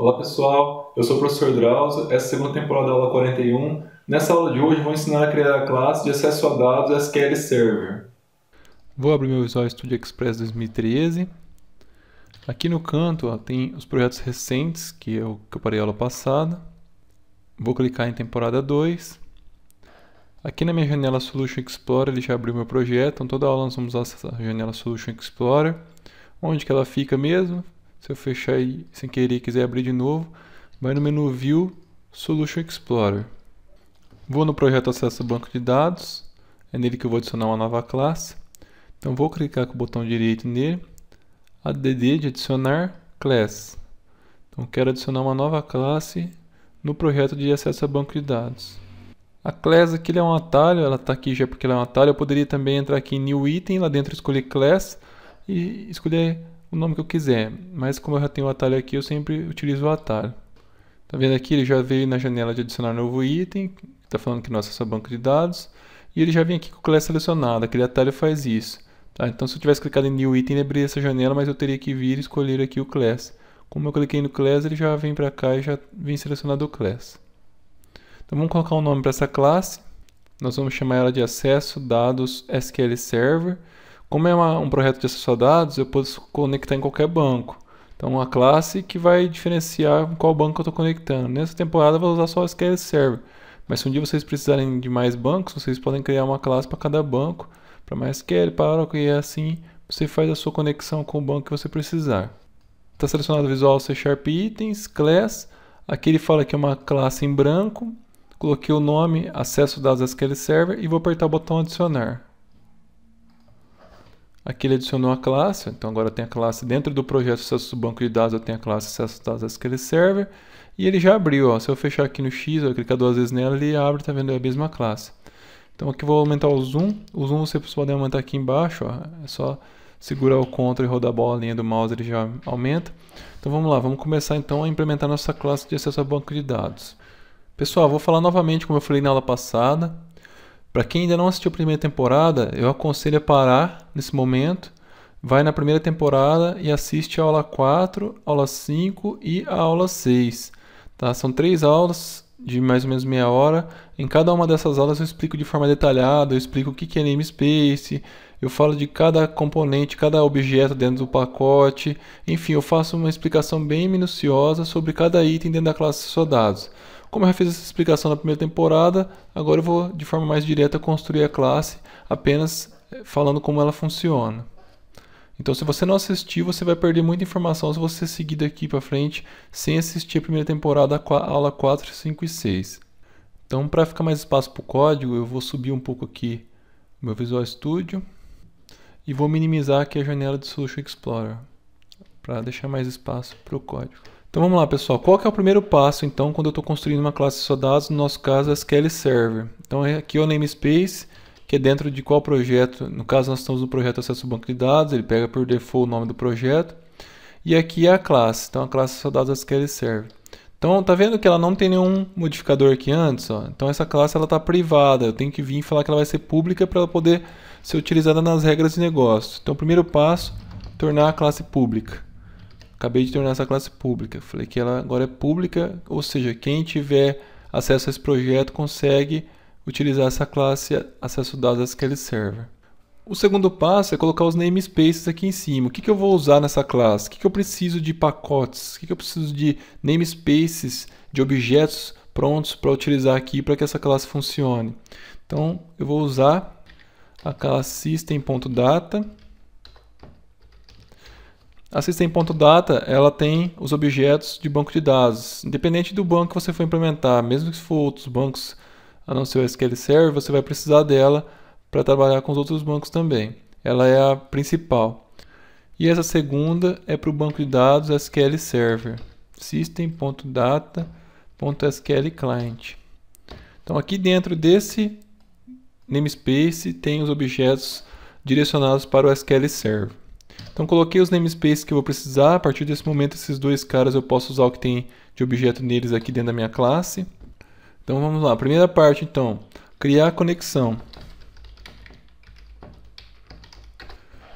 Olá pessoal, eu sou o professor Drauzio, essa é a segunda temporada da aula 41. Nessa aula de hoje vou ensinar a criar a classe de acesso a dados SQL Server. Vou abrir meu Visual Studio Express 2013. Aqui no canto ó, tem os projetos recentes, que eu, é que eu parei a aula passada. Vou clicar em temporada 2. Aqui na minha janela Solution Explorer ele já abriu meu projeto, então toda aula nós vamos usar essa janela Solution Explorer. Onde que ela fica mesmo? Se eu fechar sem querer e quiser abrir de novo, vai no menu View Solution Explorer. Vou no projeto Acesso Banco de Dados, é nele que eu vou adicionar uma nova classe. Então vou clicar com o botão direito nele, add de adicionar class. Então quero adicionar uma nova classe no projeto de acesso banco de dados. A class aqui é um atalho, ela está aqui já porque ela é um atalho. Eu poderia também entrar aqui em new item, lá dentro escolher class e escolher o nome que eu quiser, mas como eu já tenho o atalho aqui, eu sempre utilizo o atalho. Tá vendo aqui, ele já veio na janela de adicionar novo item, está falando que nossa essa é banco de dados, e ele já vem aqui com o classe selecionada, aquele atalho faz isso. Tá? Então se eu tivesse clicado em new item, ele abriria essa janela, mas eu teria que vir e escolher aqui o class. Como eu cliquei no class, ele já vem para cá e já vem selecionado o class. Então vamos colocar um nome para essa classe. Nós vamos chamar ela de acesso dados SQL Server. Como é uma, um projeto de acesso a dados, eu posso conectar em qualquer banco. Então, uma classe que vai diferenciar qual banco eu estou conectando. Nessa temporada, eu vou usar só o SQL Server. Mas se um dia vocês precisarem de mais bancos, vocês podem criar uma classe para cada banco, para MySQL, para Oracle, e assim você faz a sua conexão com o banco que você precisar. Está selecionado o Visual C Sharp Itens, Class. Aqui ele fala que é uma classe em branco. Coloquei o nome, acesso dados SQL Server e vou apertar o botão adicionar. Aqui ele adicionou a classe, então agora tem a classe dentro do projeto acesso do banco de dados, eu tenho a classe acesso dados SQL Server, e ele já abriu, ó. se eu fechar aqui no X, eu clicar duas vezes nela, ele abre, tá vendo, é a mesma classe. Então aqui eu vou aumentar o zoom, o zoom vocês podem aumentar aqui embaixo, ó. é só segurar o CTRL e rodar a bolinha do mouse, ele já aumenta. Então vamos lá, vamos começar então a implementar nossa classe de acesso ao banco de dados. Pessoal, vou falar novamente como eu falei na aula passada, para quem ainda não assistiu a primeira temporada, eu aconselho a parar nesse momento, vai na primeira temporada e assiste a aula 4, aula 5 e a aula 6. Tá? São três aulas de mais ou menos meia hora. Em cada uma dessas aulas eu explico de forma detalhada, eu explico o que é namespace, eu falo de cada componente, cada objeto dentro do pacote. Enfim, eu faço uma explicação bem minuciosa sobre cada item dentro da classe só dados. Como eu já fiz essa explicação na primeira temporada, agora eu vou de forma mais direta construir a classe apenas eh, falando como ela funciona. Então, se você não assistir, você vai perder muita informação se você seguir daqui para frente sem assistir a primeira temporada, a aula 4, 5 e 6. Então, para ficar mais espaço para o código, eu vou subir um pouco aqui o meu Visual Studio e vou minimizar aqui a janela de Solution Explorer para deixar mais espaço para o código. Então vamos lá, pessoal. Qual que é o primeiro passo, então, quando eu estou construindo uma classe só dados? No nosso caso, é SQL Server. Então é aqui é o namespace, que é dentro de qual projeto. No caso, nós estamos no projeto Acesso ao Banco de Dados. Ele pega por default o nome do projeto. E aqui é a classe. Então a classe só dados SQL Server. Então tá vendo que ela não tem nenhum modificador aqui antes. Ó. Então essa classe ela está privada. Eu tenho que vir e falar que ela vai ser pública para ela poder ser utilizada nas regras de negócio. Então o primeiro passo, tornar a classe pública acabei de tornar essa classe pública. Falei que ela agora é pública, ou seja, quem tiver acesso a esse projeto consegue utilizar essa classe acesso dados SQL Server. O segundo passo é colocar os namespaces aqui em cima. O que, que eu vou usar nessa classe? O que, que eu preciso de pacotes? O que, que eu preciso de namespaces, de objetos prontos para utilizar aqui para que essa classe funcione? Então, eu vou usar a classe system.data a System.data ela tem os objetos de banco de dados. Independente do banco que você for implementar, mesmo que for outros bancos, a não ser o SQL Server, você vai precisar dela para trabalhar com os outros bancos também. Ela é a principal. E essa segunda é para o banco de dados SQL Server, system.data.sql client. Então aqui dentro desse namespace tem os objetos direcionados para o SQL Server. Então coloquei os namespaces que eu vou precisar. A partir desse momento, esses dois caras eu posso usar o que tem de objeto neles aqui dentro da minha classe. Então vamos lá. Primeira parte, então. Criar conexão.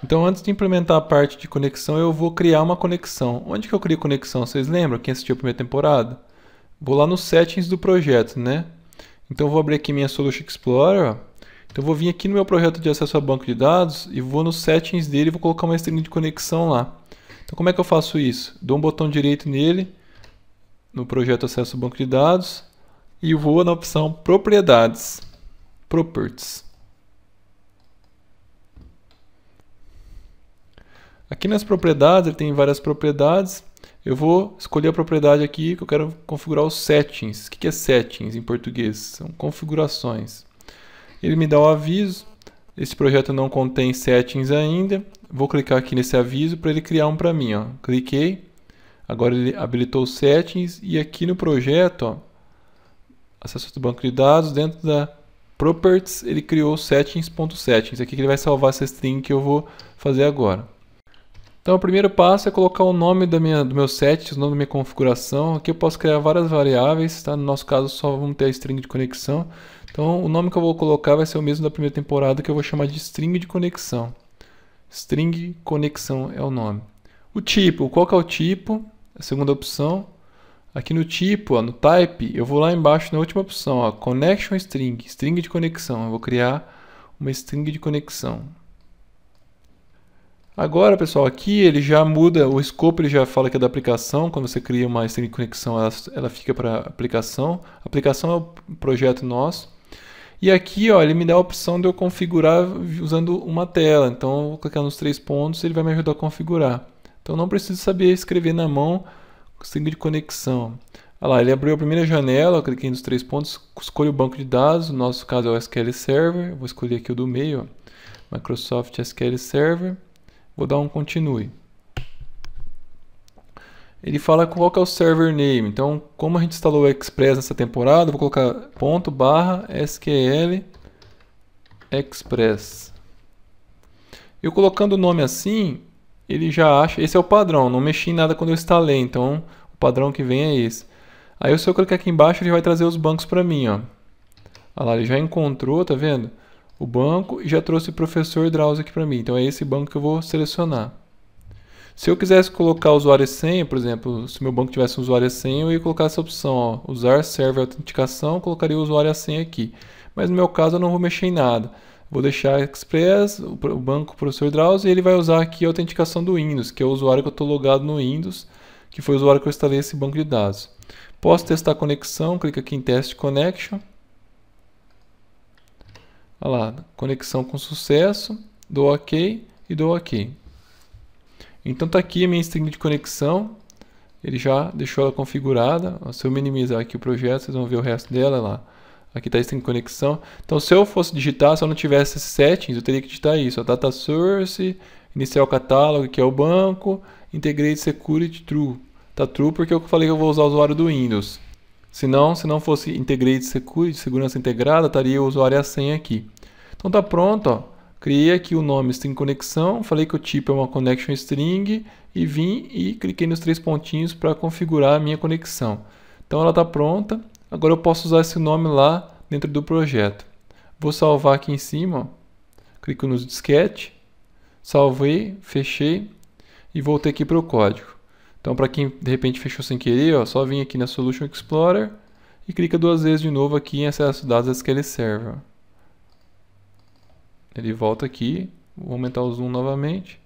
Então antes de implementar a parte de conexão, eu vou criar uma conexão. Onde que eu crio conexão? Vocês lembram? Quem assistiu a primeira temporada? Vou lá nos settings do projeto, né? Então vou abrir aqui minha Solution Explorer, ó. Então eu vou vir aqui no meu projeto de acesso a banco de dados e vou nos settings dele e vou colocar uma string de conexão lá. Então como é que eu faço isso? Dou um botão direito nele, no projeto acesso a banco de dados, e vou na opção propriedades, properties. Aqui nas propriedades, ele tem várias propriedades. Eu vou escolher a propriedade aqui que eu quero configurar os settings. O que é settings em português? São configurações. Ele me dá o um aviso. Esse projeto não contém settings ainda. Vou clicar aqui nesse aviso para ele criar um para mim. Ó. Cliquei. Agora ele habilitou os settings e aqui no projeto, ó, acesso do banco de dados, dentro da properties, ele criou settings.settings. .settings. Aqui que ele vai salvar essa string que eu vou fazer agora. Então o primeiro passo é colocar o nome da minha, do meu set, o nome da minha configuração. Aqui eu posso criar várias variáveis, tá? no nosso caso só vamos ter a string de conexão. Então o nome que eu vou colocar vai ser o mesmo da primeira temporada que eu vou chamar de string de conexão. String conexão é o nome. O tipo, qual que é o tipo? A segunda opção. Aqui no tipo, ó, no type, eu vou lá embaixo na última opção, ó, connection string, string de conexão. Eu vou criar uma string de conexão. Agora, pessoal, aqui ele já muda, o scope. ele já fala que é da aplicação. Quando você cria uma string de conexão, ela, ela fica para aplicação. Aplicação é o projeto nosso. E aqui, ó, ele me dá a opção de eu configurar usando uma tela. Então, eu vou clicar nos três pontos e ele vai me ajudar a configurar. Então, não preciso saber escrever na mão o signo de conexão. Olha lá, ele abriu a primeira janela, eu cliquei nos três pontos, escolho o banco de dados, no nosso caso é o SQL Server, eu vou escolher aqui o do meio, ó, Microsoft SQL Server, vou dar um continue ele fala qual é o server name. Então, como a gente instalou o Express nessa temporada, vou colocar ponto barra SQL Express. Eu colocando o nome assim, ele já acha. Esse é o padrão, não mexi em nada quando eu instalei, então o padrão que vem é esse. Aí se eu clicar aqui embaixo, ele vai trazer os bancos para mim, ó. Olha lá, ele já encontrou, tá vendo? O banco e já trouxe o professor Drauzio aqui para mim. Então é esse banco que eu vou selecionar. Se eu quisesse colocar usuário e senha, por exemplo, se meu banco tivesse um usuário e senha, eu ia colocar essa opção, ó, usar server autenticação, colocaria o usuário e a senha aqui. Mas no meu caso eu não vou mexer em nada. Vou deixar Express, o banco o professor Drauzio, e ele vai usar aqui a autenticação do Windows, que é o usuário que eu estou logado no Windows, que foi o usuário que eu instalei esse banco de dados. Posso testar a conexão, clica aqui em Test Connection. Olha lá, conexão com sucesso, dou OK e dou OK. Então está aqui a minha string de conexão. Ele já deixou ela configurada. Se eu minimizar aqui o projeto, vocês vão ver o resto dela lá. Aqui está a string de conexão. Então se eu fosse digitar, se eu não tivesse esses settings, eu teria que digitar isso. A data source, iniciar o catálogo, que é o banco, integrate security true. Tá true porque é eu falei que eu vou usar o usuário do Windows. Se não, se não fosse integrate security, segurança integrada, estaria o usuário e a senha aqui. Então tá pronto, ó. Criei aqui o nome string conexão, falei que o tipo é uma connection string e vim e cliquei nos três pontinhos para configurar a minha conexão. Então ela está pronta, agora eu posso usar esse nome lá dentro do projeto. Vou salvar aqui em cima, ó. clico no disquete, salvei, fechei e voltei aqui para o código. Então para quem de repente fechou sem querer, ó, só vim aqui na Solution Explorer e clica duas vezes de novo aqui em acesso dados SQL Server. Ele volta aqui, vou aumentar o zoom novamente.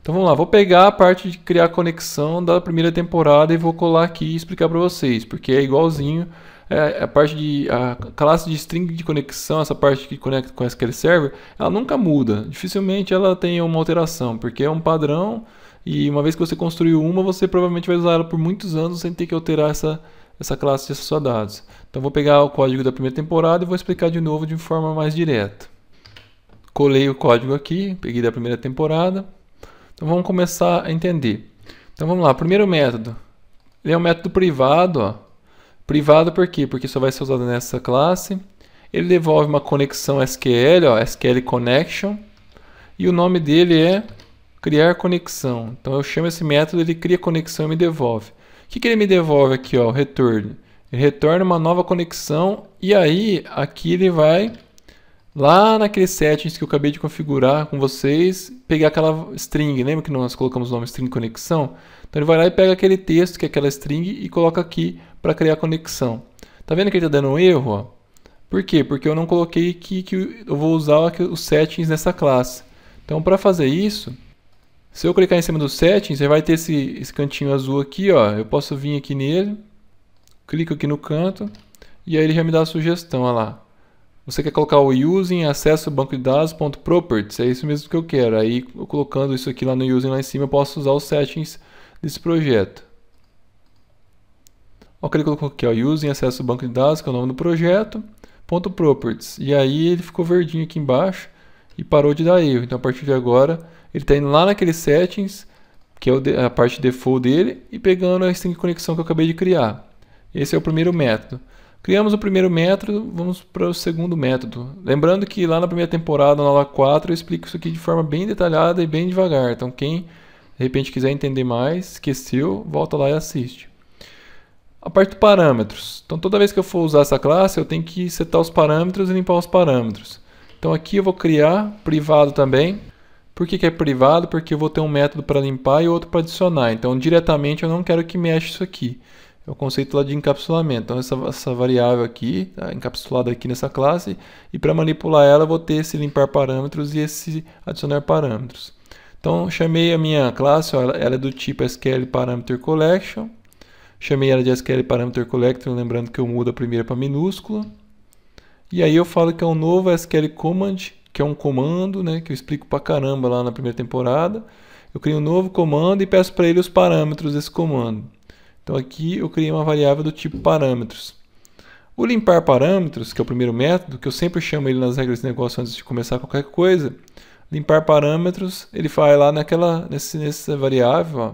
Então vamos lá, vou pegar a parte de criar conexão da primeira temporada e vou colar aqui e explicar para vocês, porque é igualzinho é, a parte de a classe de string de conexão, essa parte que conecta com SQL Server, ela nunca muda. Dificilmente ela tem uma alteração, porque é um padrão e uma vez que você construiu uma, você provavelmente vai usar ela por muitos anos sem ter que alterar essa essa classe de dados. Então vou pegar o código da primeira temporada e vou explicar de novo de forma mais direta. Colei o código aqui, peguei da primeira temporada. Então vamos começar a entender. Então vamos lá, primeiro método. Ele é um método privado, ó. Privado por quê? Porque só vai ser usado nessa classe. Ele devolve uma conexão SQL, ó, SQL connection. E o nome dele é criar conexão. Então eu chamo esse método, ele cria conexão e me devolve. O que, que ele me devolve aqui, ó, o retorno? Ele retorna uma nova conexão e aí aqui ele vai lá naqueles settings que eu acabei de configurar com vocês, pegar aquela string, lembra que nós colocamos o nome string conexão? Então ele vai lá e pega aquele texto, que é aquela string, e coloca aqui para criar a conexão. Tá vendo que ele está dando um erro? Ó? Por quê? Porque eu não coloquei que, que eu vou usar os settings nessa classe. Então para fazer isso, se eu clicar em cima do settings, você vai ter esse, esse cantinho azul aqui, ó. Eu posso vir aqui nele, clico aqui no canto e aí ele já me dá a sugestão, lá. Você quer colocar o using acesso banco de dados.properties, é isso mesmo que eu quero. Aí eu colocando isso aqui lá no using lá em cima, eu posso usar os settings desse projeto. Ó, ele colocou aqui, ó, using acesso banco de dados, que é o nome do projeto, ponto properties. E aí ele ficou verdinho aqui embaixo e parou de dar erro. Então a partir de agora ele está indo lá naqueles settings, que é a parte default dele, e pegando a string conexão que eu acabei de criar. Esse é o primeiro método. Criamos o primeiro método, vamos para o segundo método. Lembrando que lá na primeira temporada, na aula 4, eu explico isso aqui de forma bem detalhada e bem devagar. Então quem de repente quiser entender mais, esqueceu, volta lá e assiste. A parte de parâmetros. Então toda vez que eu for usar essa classe, eu tenho que setar os parâmetros e limpar os parâmetros. Então aqui eu vou criar privado também. Por que, que é privado? Porque eu vou ter um método para limpar e outro para adicionar. Então, diretamente eu não quero que mexa isso aqui. É o conceito lá de encapsulamento. Então, essa, essa variável aqui, tá encapsulada aqui nessa classe, e para manipular ela eu vou ter esse limpar parâmetros e esse adicionar parâmetros. Então, chamei a minha classe, ó, ela é do tipo SQL Parameter Collection. Chamei ela de SQL Parameter Collection, lembrando que eu mudo a primeira para minúscula. E aí eu falo que é um novo SQL Command que é um comando, né, que eu explico pra caramba lá na primeira temporada. Eu crio um novo comando e peço para ele os parâmetros desse comando. Então aqui eu criei uma variável do tipo parâmetros. O limpar parâmetros, que é o primeiro método, que eu sempre chamo ele nas regras de negócio antes de começar qualquer coisa, limpar parâmetros, ele vai lá naquela, nesse, nessa variável ó,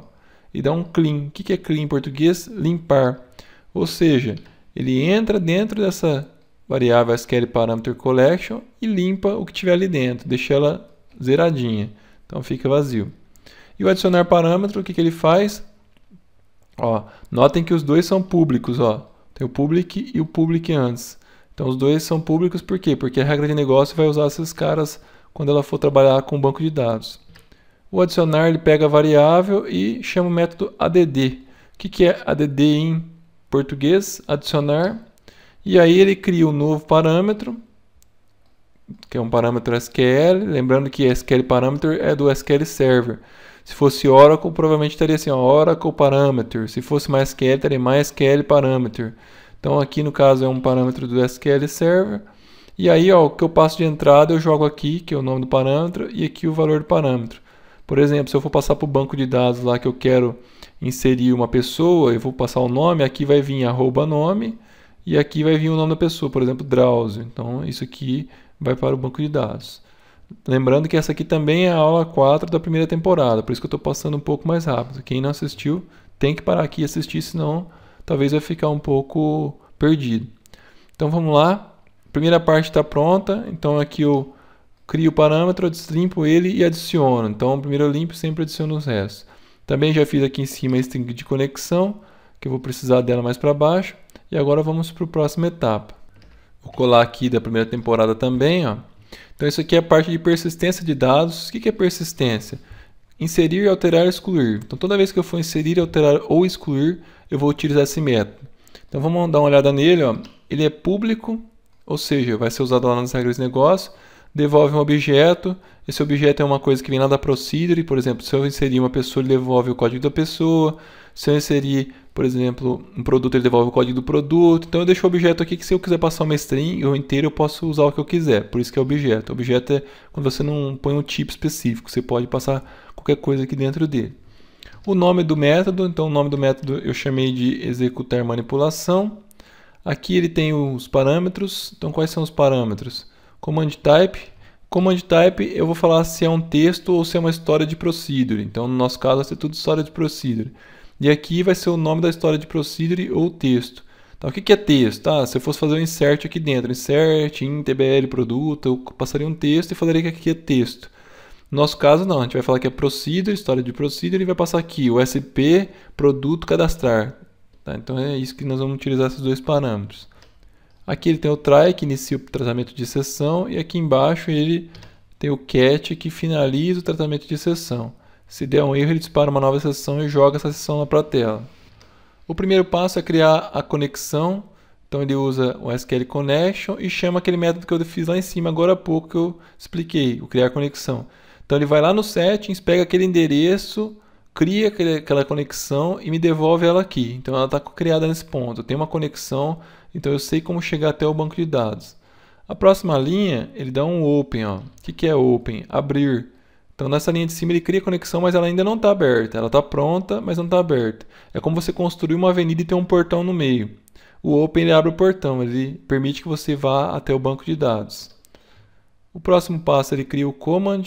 e dá um clean. O que é clean em português? Limpar. Ou seja, ele entra dentro dessa variável Parameter collection e limpa o que tiver ali dentro, deixa ela zeradinha. Então fica vazio. E o adicionar parâmetro, o que, que ele faz? Ó, notem que os dois são públicos, ó. Tem o public e o public antes. Então os dois são públicos por quê? Porque a regra de negócio vai usar esses caras quando ela for trabalhar com o banco de dados. O adicionar ele pega a variável e chama o método add. O que, que é add em português? Adicionar e aí ele cria um novo parâmetro, que é um parâmetro SQL, lembrando que SQL parameter é do SQL Server. Se fosse Oracle, provavelmente teria assim, Oracle parameter. Se fosse MySQL, teria MySQL parameter. Então aqui no caso é um parâmetro do SQL Server. E aí, ó, o que eu passo de entrada, eu jogo aqui, que é o nome do parâmetro, e aqui o valor do parâmetro. Por exemplo, se eu for passar para o banco de dados lá que eu quero inserir uma pessoa, eu vou passar o nome, aqui vai vir arroba nome, e aqui vai vir o nome da pessoa, por exemplo, Drauzio. Então, isso aqui vai para o banco de dados. Lembrando que essa aqui também é a aula 4 da primeira temporada, por isso que eu estou passando um pouco mais rápido. Quem não assistiu tem que parar aqui e assistir, senão talvez vai ficar um pouco perdido. Então vamos lá. A primeira parte está pronta, então aqui eu crio o parâmetro, limpo ele e adiciono. Então primeiro eu limpo e sempre adiciono os restos. Também já fiz aqui em cima a string de conexão, que eu vou precisar dela mais para baixo. E agora vamos para a próxima etapa. Vou colar aqui da primeira temporada também. Ó. Então isso aqui é a parte de persistência de dados. O que é persistência? Inserir, alterar, excluir. Então toda vez que eu for inserir, alterar ou excluir, eu vou utilizar esse método. Então vamos dar uma olhada nele. Ó. Ele é público, ou seja, vai ser usado lá nas regras de negócio. Devolve um objeto. Esse objeto é uma coisa que vem lá da procedure. Por exemplo, se eu inserir uma pessoa, ele devolve o código da pessoa. Se eu inserir, por exemplo, um produto, ele devolve o código do produto. Então eu deixo o objeto aqui que se eu quiser passar uma string ou inteiro, eu posso usar o que eu quiser. Por isso que é objeto. Objeto é quando você não põe um tipo específico, você pode passar qualquer coisa aqui dentro dele. O nome do método, então o nome do método eu chamei de executar manipulação. Aqui ele tem os parâmetros. Então quais são os parâmetros? Command type. Command type eu vou falar se é um texto ou se é uma história de procedure. Então no nosso caso vai ser tudo história de procedure. E aqui vai ser o nome da história de procedure ou texto. Então o que, que é texto? Ah, se eu fosse fazer um insert aqui dentro, insert, in, tbl, produto, eu passaria um texto e falaria que aqui é texto. No nosso caso, não. A gente vai falar que é procedure, história de procedure, e vai passar aqui o SP, produto, cadastrar. Tá, então é isso que nós vamos utilizar esses dois parâmetros. Aqui ele tem o try, que inicia o tratamento de sessão, e aqui embaixo ele tem o cat, que finaliza o tratamento de sessão. Se der um erro, ele dispara uma nova sessão e joga essa sessão lá para a tela. O primeiro passo é criar a conexão. Então ele usa o SQL Connection e chama aquele método que eu fiz lá em cima agora há pouco que eu expliquei, o criar conexão. Então ele vai lá no settings, pega aquele endereço, cria aquela conexão e me devolve ela aqui. Então ela está criada nesse ponto. Eu tenho uma conexão, então eu sei como chegar até o banco de dados. A próxima linha, ele dá um open. Ó. O que, que é open? Abrir. Então, nessa linha de cima, ele cria conexão, mas ela ainda não está aberta. Ela está pronta, mas não está aberta. É como você construir uma avenida e ter um portão no meio. O Open ele abre o portão, ele permite que você vá até o banco de dados. O próximo passo, ele cria o command.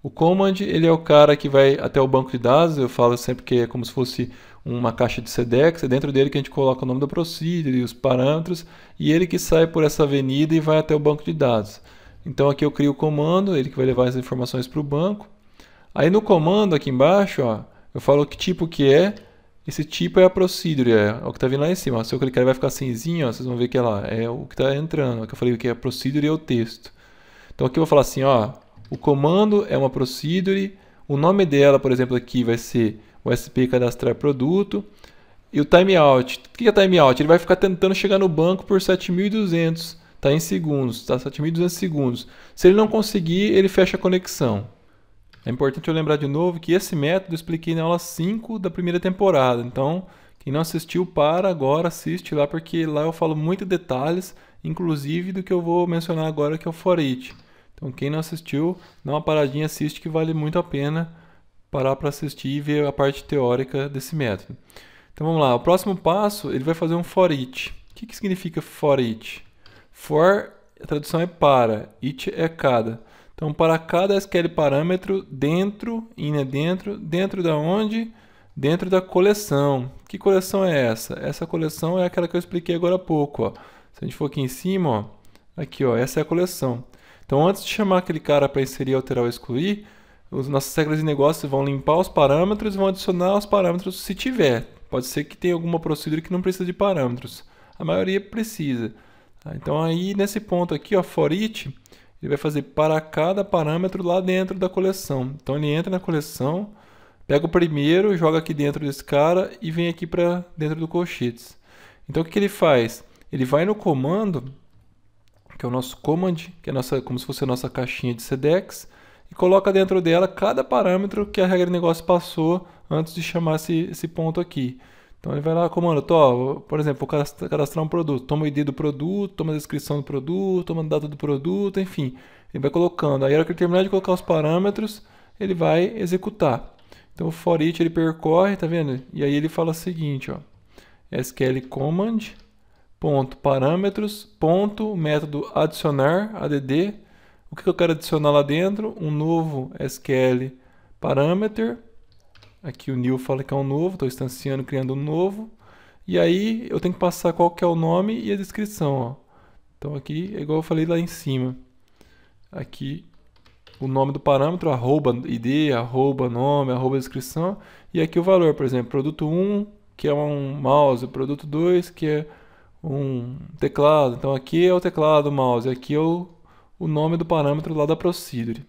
O command ele é o cara que vai até o banco de dados. Eu falo sempre que é como se fosse uma caixa de SEDEX. É dentro dele que a gente coloca o nome da procedure e os parâmetros. E ele que sai por essa avenida e vai até o banco de dados. Então aqui eu crio o comando, ele que vai levar as informações para o banco. Aí no comando aqui embaixo, ó, eu falo que tipo que é. Esse tipo é a procedure, é o que está vindo lá em cima. Se eu clicar ele vai ficar cinzinho, ó, vocês vão ver que é lá, é o que está entrando. Ó, que eu falei que é a procedure é o texto. Então aqui eu vou falar assim, ó, o comando é uma procedure, o nome dela, por exemplo, aqui vai ser o SP cadastrar produto. E o timeout, o que é timeout? Ele vai ficar tentando chegar no banco por 7.200. Está em segundos, está 7.200 segundos. Se ele não conseguir, ele fecha a conexão. É importante eu lembrar de novo que esse método eu expliquei na aula 5 da primeira temporada. Então, quem não assistiu, para agora, assiste lá, porque lá eu falo muito detalhes, inclusive do que eu vou mencionar agora, que é o for it. Então, quem não assistiu, dá uma paradinha, assiste, que vale muito a pena parar para assistir e ver a parte teórica desse método. Então, vamos lá. O próximo passo, ele vai fazer um for it. O que, que significa for it? For, a tradução é para, it é cada. Então, para cada SQL parâmetro, dentro, in é dentro, dentro da onde? Dentro da coleção. Que coleção é essa? Essa coleção é aquela que eu expliquei agora há pouco. Ó. Se a gente for aqui em cima, ó, aqui, ó, essa é a coleção. Então, antes de chamar aquele cara para inserir, alterar ou excluir, os nossas regras de negócio vão limpar os parâmetros e vão adicionar os parâmetros se tiver. Pode ser que tenha alguma procedura que não precisa de parâmetros. A maioria precisa. Tá? Então aí nesse ponto aqui, ó, for each, ele vai fazer para cada parâmetro lá dentro da coleção. Então ele entra na coleção, pega o primeiro, joga aqui dentro desse cara e vem aqui para dentro do colchetes. Então o que, que ele faz? Ele vai no comando, que é o nosso command, que é nossa, como se fosse a nossa caixinha de sedex, e coloca dentro dela cada parâmetro que a regra de negócio passou antes de chamar esse, esse ponto aqui. Então ele vai lá, comando, tô, por exemplo, vou cadastrar um produto, toma o ID do produto, toma a descrição do produto, toma a data do produto, enfim. Ele vai colocando. Aí, na hora que ele terminar de colocar os parâmetros, ele vai executar. Então o for each ele percorre, tá vendo? E aí ele fala o seguinte, ó. SQL command ponto parâmetros ponto método adicionar add o que eu quero adicionar lá dentro um novo SQL parameter Aqui é o new fala que é um novo, estou instanciando, criando um novo. E aí eu tenho que passar qual que é o nome e a descrição. Ó. Então aqui é igual eu falei lá em cima. Aqui o nome do parâmetro, arroba id, arroba nome, arroba descrição. E aqui o valor, por exemplo, produto 1, que é um mouse, produto 2, que é um teclado. Então aqui é o teclado, mouse, aqui é o, o nome do parâmetro lá da procedure.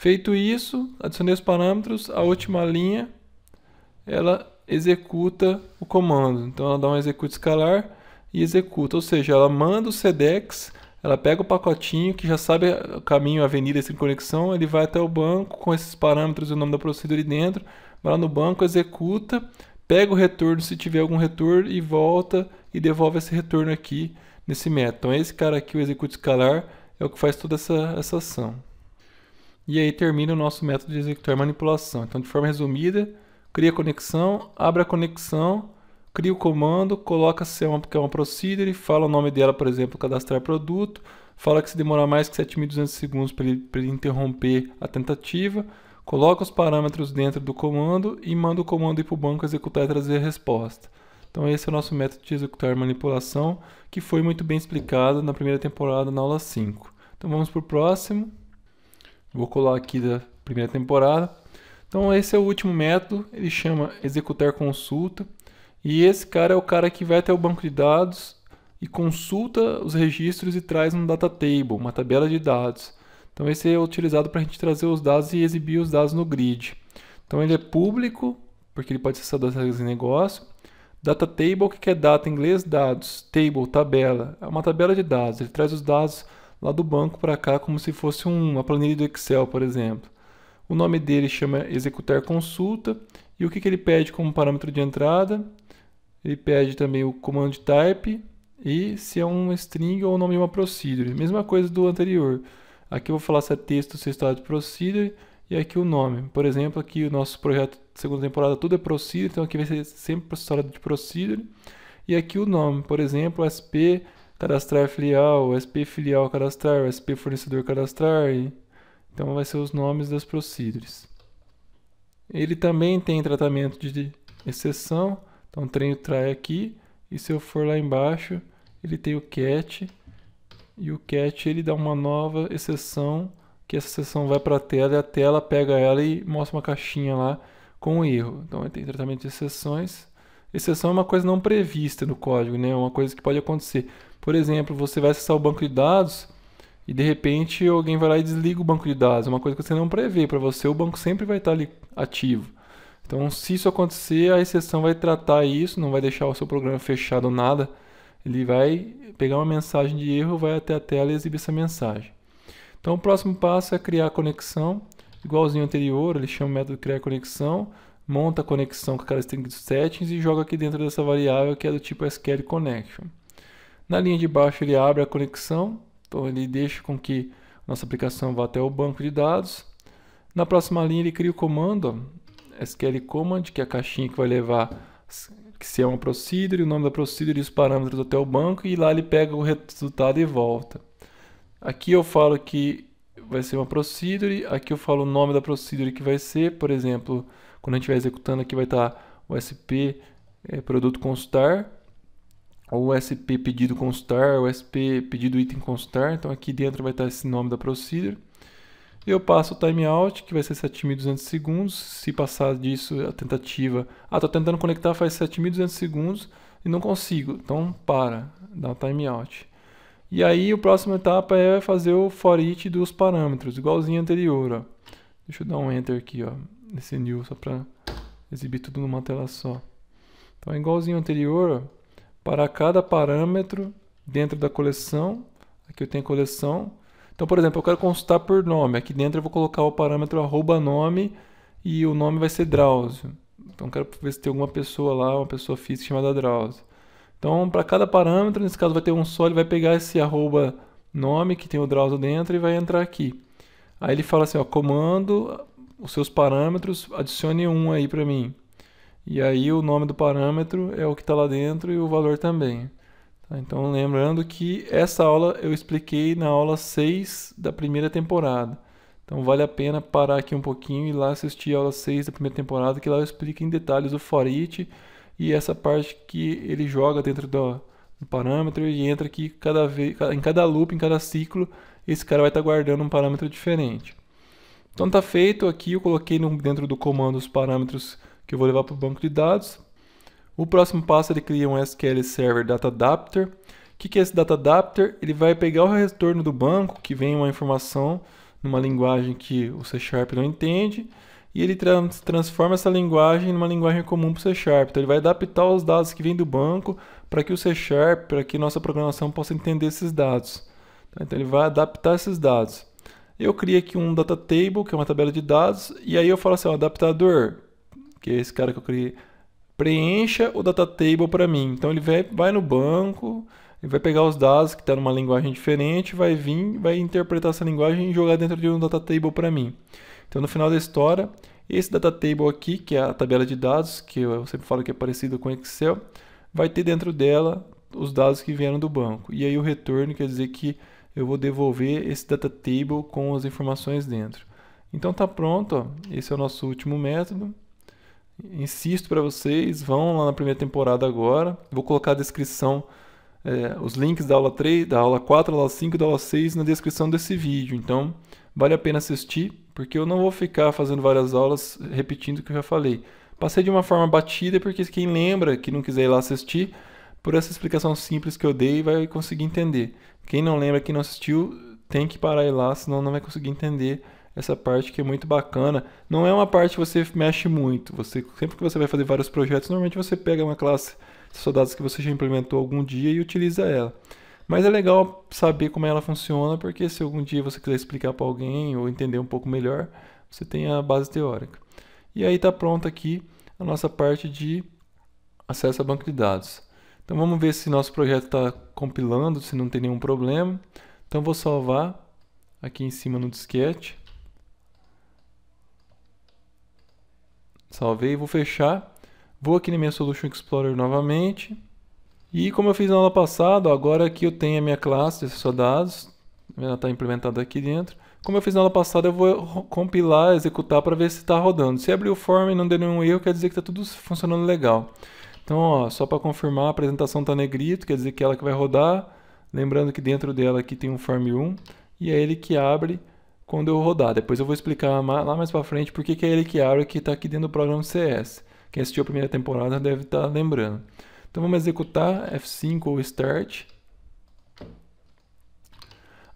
Feito isso, adicionei os parâmetros, a última linha ela executa o comando. Então ela dá um execute escalar e executa, ou seja, ela manda o SEDEX, ela pega o pacotinho que já sabe o caminho, a avenida sem conexão, ele vai até o banco com esses parâmetros e o nome da procedura dentro, vai lá no banco, executa, pega o retorno se tiver algum retorno e volta e devolve esse retorno aqui nesse método. Então esse cara aqui, o execute escalar, é o que faz toda essa, essa ação. E aí termina o nosso método de executar manipulação. Então, de forma resumida, cria a conexão, abre a conexão, cria o comando, coloca se é uma, que é uma procedure, fala o nome dela, por exemplo, cadastrar produto, fala que se demorar mais que 7.200 segundos para ele, ele, interromper a tentativa, coloca os parâmetros dentro do comando e manda o comando ir para o banco executar e trazer a resposta. Então esse é o nosso método de executar manipulação, que foi muito bem explicado na primeira temporada na aula 5. Então vamos para o próximo. Vou colar aqui da primeira temporada. Então esse é o último método, ele chama executar consulta. E esse cara é o cara que vai até o banco de dados e consulta os registros e traz um data table, uma tabela de dados. Então esse é utilizado para a gente trazer os dados e exibir os dados no grid. Então ele é público, porque ele pode ser acessado através de negócio. Data table, o que é data em inglês? Dados. Table, tabela. É uma tabela de dados. Ele traz os dados lá do banco para cá como se fosse uma planilha do Excel, por exemplo. O nome dele chama executar consulta e o que, que ele pede como parâmetro de entrada? Ele pede também o comando de type e se é um string ou o nome de uma procedure. Mesma coisa do anterior. Aqui eu vou falar se é texto ou se é estado de procedure e aqui o nome. Por exemplo, aqui o nosso projeto segunda temporada tudo é procedure, então aqui vai ser sempre estado de procedure. E aqui o nome, por exemplo, SP cadastrar filial, SP filial cadastrar, SP fornecedor cadastrar. Então vai ser os nomes das procedures. Ele também tem tratamento de exceção, então treino try aqui e se eu for lá embaixo, ele tem o cat e o cat ele dá uma nova exceção, que essa exceção vai para a tela e a tela pega ela e mostra uma caixinha lá com o erro. Então ele tem tratamento de exceções. Exceção é uma coisa não prevista no código, né? É uma coisa que pode acontecer. Por exemplo, você vai acessar o banco de dados e de repente alguém vai lá e desliga o banco de dados. É uma coisa que você não prevê. Para você, o banco sempre vai estar ali ativo. Então, se isso acontecer, a exceção vai tratar isso, não vai deixar o seu programa fechado ou nada. Ele vai pegar uma mensagem de erro, vai até a tela e exibir essa mensagem. Então, o próximo passo é criar a conexão. Igualzinho ao anterior, ele chama o método criar conexão, monta a conexão com aquelas string de settings e joga aqui dentro dessa variável que é do tipo SQL connection. Na linha de baixo ele abre a conexão, então ele deixa com que nossa aplicação vá até o banco de dados. Na próxima linha ele cria o comando ó, SQL command, que é a caixinha que vai levar que se é uma procedure, o nome da procedure e os parâmetros até o banco e lá ele pega o resultado e volta. Aqui eu falo que vai ser uma procedure, aqui eu falo o nome da procedure que vai ser, por exemplo, quando a gente vai executando aqui vai estar tá o SP é, eh, produto consultar, o SP pedido constar, o SP pedido item constar. Então aqui dentro vai estar esse nome da procedure. Eu passo o timeout, que vai ser 7.200 segundos. Se passar disso, a tentativa... Ah, estou tentando conectar faz 7.200 segundos e não consigo. Então para, dá um timeout. E aí a próxima etapa é fazer o for each dos parâmetros, igualzinho anterior. Ó. Deixa eu dar um enter aqui, ó, nesse new, só para exibir tudo numa tela só. Então é igualzinho anterior, para cada parâmetro dentro da coleção. Aqui eu tenho coleção. Então, por exemplo, eu quero consultar por nome. Aqui dentro eu vou colocar o parâmetro arroba nome e o nome vai ser Drauzio. Então, quero ver se tem alguma pessoa lá, uma pessoa física chamada Drauzio. Então, para cada parâmetro, nesse caso vai ter um só, ele vai pegar esse arroba nome que tem o Drauzio dentro e vai entrar aqui. Aí ele fala assim, ó, comando, os seus parâmetros, adicione um aí para mim. E aí o nome do parâmetro é o que está lá dentro e o valor também. Tá? Então lembrando que essa aula eu expliquei na aula 6 da primeira temporada. Então vale a pena parar aqui um pouquinho e lá assistir a aula 6 da primeira temporada, que lá eu explico em detalhes o for each e essa parte que ele joga dentro do, parâmetro e entra aqui cada vez, em cada loop, em cada ciclo, esse cara vai estar tá guardando um parâmetro diferente. Então está feito aqui, eu coloquei no, dentro do comando os parâmetros que eu vou levar para o banco de dados. O próximo passo ele cria um SQL Server Data Adapter. O que, que é esse Data Adapter? Ele vai pegar o retorno do banco, que vem uma informação numa linguagem que o C Sharp não entende, e ele trans transforma essa linguagem numa linguagem comum para o C Sharp. Então ele vai adaptar os dados que vêm do banco para que o C Sharp, para que nossa programação possa entender esses dados. Tá, então ele vai adaptar esses dados. Eu crio aqui um data table, que é uma tabela de dados, e aí eu falo assim, adaptador, que é esse cara que eu criei, preencha o data table para mim. Então ele vai, vai no banco, ele vai pegar os dados que está numa linguagem diferente, vai vir, vai interpretar essa linguagem e jogar dentro de um data table para mim. Então no final da história, esse data table aqui, que é a tabela de dados, que eu sempre falo que é parecido com Excel, vai ter dentro dela os dados que vieram do banco. E aí o retorno quer dizer que eu vou devolver esse data table com as informações dentro. Então tá pronto, ó. esse é o nosso último método. Insisto para vocês, vão lá na primeira temporada agora. Vou colocar a descrição, é, os links da aula 3, da aula 4, da aula 5 e da aula 6 na descrição desse vídeo. Então, vale a pena assistir, porque eu não vou ficar fazendo várias aulas repetindo o que eu já falei. Passei de uma forma batida, porque quem lembra, que não quiser ir lá assistir, por essa explicação simples que eu dei, vai conseguir entender. Quem não lembra, quem não assistiu, tem que parar e ir lá, senão não vai conseguir entender essa parte que é muito bacana. Não é uma parte que você mexe muito. Você sempre que você vai fazer vários projetos, normalmente você pega uma classe de soldados que você já implementou algum dia e utiliza ela. Mas é legal saber como ela funciona, porque se algum dia você quiser explicar para alguém ou entender um pouco melhor, você tem a base teórica. E aí está pronta aqui a nossa parte de acesso a banco de dados. Então vamos ver se nosso projeto está compilando, se não tem nenhum problema. Então vou salvar aqui em cima no disquete. Salvei, vou fechar. Vou aqui na minha Solution Explorer novamente. E como eu fiz na aula passada, agora aqui eu tenho a minha classe de acesso a dados. Ela está implementada aqui dentro. Como eu fiz na aula passada, eu vou compilar, executar para ver se está rodando. Se abrir o form e não der nenhum erro, quer dizer que está tudo funcionando legal. Então, ó, só para confirmar, a apresentação está negrito, quer dizer que é ela que vai rodar. Lembrando que dentro dela aqui tem um form 1 e é ele que abre quando eu rodar. Depois eu vou explicar lá mais pra frente porque que é ele que abre que tá aqui dentro do programa CS. Quem assistiu a primeira temporada deve estar tá lembrando. Então vamos executar F5 ou Start.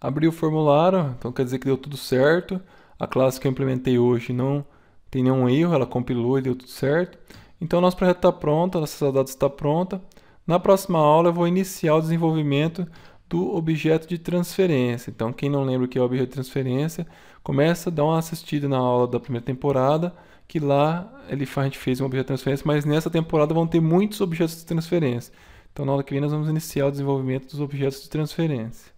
Abri o formulário, então quer dizer que deu tudo certo. A classe que eu implementei hoje não tem nenhum erro, ela compilou e deu tudo certo. Então nosso projeto está pronto, a nossa data está pronta. Na próxima aula eu vou iniciar o desenvolvimento do objeto de transferência. Então, quem não lembra o que é o objeto de transferência, começa a dar uma assistida na aula da primeira temporada, que lá ele faz, a gente fez um objeto de transferência, mas nessa temporada vão ter muitos objetos de transferência. Então, na aula que vem, nós vamos iniciar o desenvolvimento dos objetos de transferência.